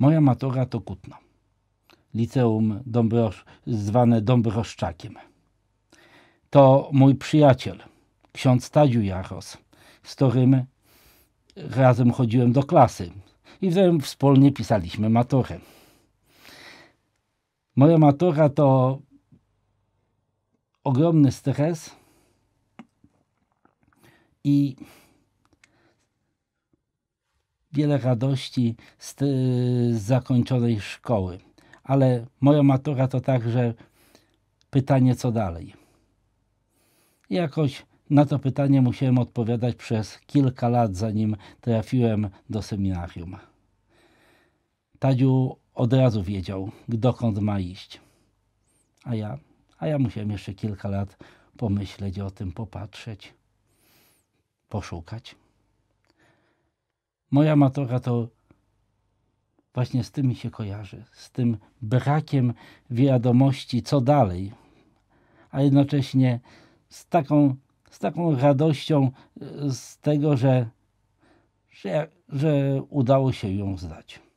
Moja matura to Kutno. Liceum Dąbrosz, zwane Dąbroszczakiem. To mój przyjaciel, ksiądz Tadziu Jaros, z którym razem chodziłem do klasy i wtedy wspólnie pisaliśmy maturę. Moja matura to ogromny stres i wiele radości z, y, z zakończonej szkoły. Ale moja matura to także pytanie, co dalej. jakoś na to pytanie musiałem odpowiadać przez kilka lat, zanim trafiłem do seminarium. Tadziu od razu wiedział, dokąd ma iść. A ja, a ja musiałem jeszcze kilka lat pomyśleć o tym, popatrzeć, poszukać. Moja matura to właśnie z tym mi się kojarzy, z tym brakiem wiadomości, co dalej, a jednocześnie z taką, z taką radością e, z tego, że, że, że udało się ją zdać.